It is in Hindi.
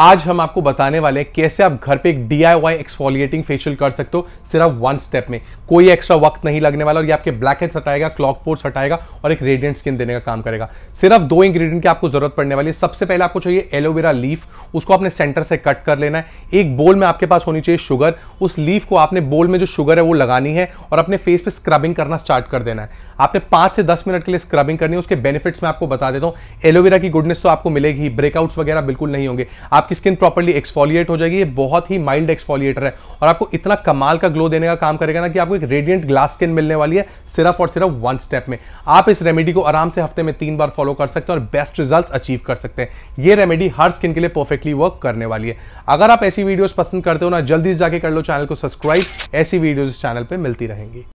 आज हम आपको बताने वाले हैं कैसे आप घर पे एक D I Y exfoliating facial कर सकते हो सिर्फ वन स्टेप में कोई एक्स्ट्रा वक्त नहीं लगने वाला और ये आपके ब्लैक हेड्स हटाएगा क्लॉक पोर्स हटाएगा और एक रेडियंट स्किन देने का काम करेगा सिर्फ दो इंग्रेडिएंट की आपको जरूरत पड़ने वाली है सबसे पहले आपको चाहिए एलोवेरा लीफ उसको आपने सेंटर से कट कर लेना है एक बोल में आपके पास होनी चाहिए शुगर उस लीफ को आपने बोल में जो शुगर है वो लगानी है और अपने फेस पे स्क्रबिंग करना स्टार्ट कर देना है आपने पांच से दस मिनट के लिए स्क्रबिंग करनी है उसके बेनिफिट्स मैं आपको बता देता हूँ एलोवेरा की गुडनेस तो आपको मिलेगी ब्रेकआउट्स वगैरह बिल्कुल नहीं होंगे आप आपकी स्किन प्रॉपरली एक्सफॉलिएट हो जाएगी ये बहुत ही माइल्ड एक्सफॉलिएटर है और आपको इतना कमाल का ग्लो देने का काम करेगा ना कि आपको एक रेडियंट ग्लास स्किन मिलने वाली है सिर्फ और सिर्फ वन स्टेप में आप इस रेमेडी को आराम से हफ्ते में तीन बार फॉलो कर सकते हैं और बेस्ट रिजल्ट अचीव कर सकते हैं ये रेमेडी हर स्किन के लिए परफेक्टली वर्क करने वाली है अगर आप ऐसी वीडियोज पसंद करते हो ना जल्दी जाके कर लो चैनल को सब्सक्राइब ऐसी वीडियोज चैनल पर मिलती रहेंगी